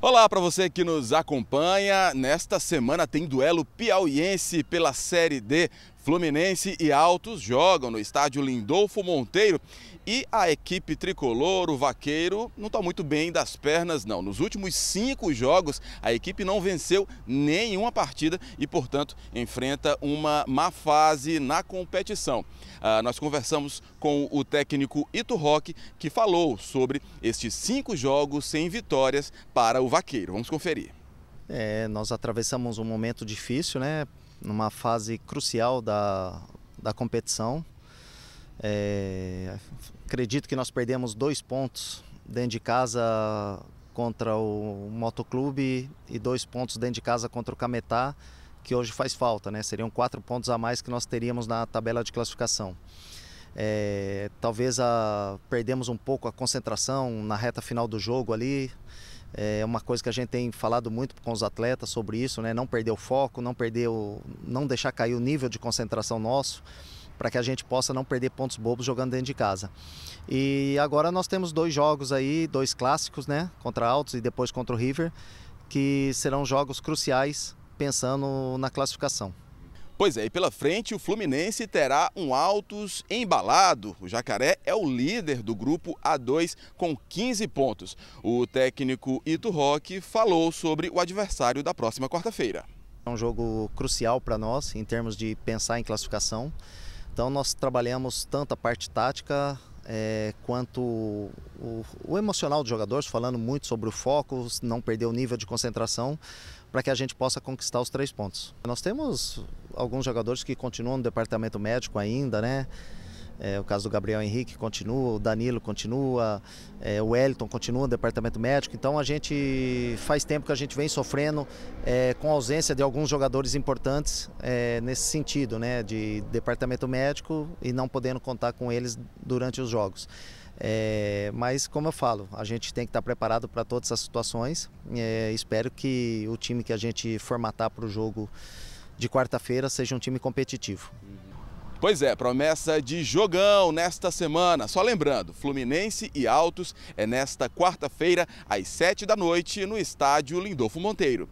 Olá para você que nos acompanha. Nesta semana tem duelo piauiense pela Série D. Fluminense e Altos jogam no estádio Lindolfo Monteiro e a equipe tricolor, o vaqueiro, não está muito bem das pernas, não. Nos últimos cinco jogos, a equipe não venceu nenhuma partida e, portanto, enfrenta uma má fase na competição. Ah, nós conversamos com o técnico Ito Roque, que falou sobre estes cinco jogos sem vitórias para o vaqueiro. Vamos conferir. É, nós atravessamos um momento difícil, né? Numa fase crucial da, da competição. É, acredito que nós perdemos dois pontos dentro de casa contra o Motoclube e dois pontos dentro de casa contra o Cametá, que hoje faz falta, né? Seriam quatro pontos a mais que nós teríamos na tabela de classificação. É, talvez a, perdemos um pouco a concentração na reta final do jogo ali. É uma coisa que a gente tem falado muito com os atletas sobre isso, né? Não perder o foco, não perder o, não deixar cair o nível de concentração nosso para que a gente possa não perder pontos bobos jogando dentro de casa. E agora nós temos dois jogos aí, dois clássicos, né? Contra Altos e depois contra o River, que serão jogos cruciais pensando na classificação. Pois é, e pela frente o Fluminense terá um Altos embalado. O Jacaré é o líder do grupo A2 com 15 pontos. O técnico Ito Roque falou sobre o adversário da próxima quarta-feira. É um jogo crucial para nós em termos de pensar em classificação. Então nós trabalhamos tanto a parte tática é, quanto o, o, o, emocional dos jogadores, falando muito sobre o foco, não perder o nível de concentração, para que a gente possa conquistar os três pontos. Nós temos alguns jogadores que continuam no departamento médico ainda, né? É, o caso do Gabriel Henrique continua, o Danilo continua, é, o Wellington continua no departamento médico. Então a gente faz tempo que a gente vem sofrendo é, com a ausência de alguns jogadores importantes é, nesse sentido, né? De departamento médico e não podendo contar com eles durante os jogos. É, mas como eu falo, a gente tem que estar preparado para todas as situações. É, espero que o time que a gente formatar para o jogo de quarta-feira seja um time competitivo. Uhum. Pois é, promessa de jogão nesta semana. Só lembrando, Fluminense e Altos é nesta quarta-feira, às sete da noite, no estádio Lindolfo Monteiro.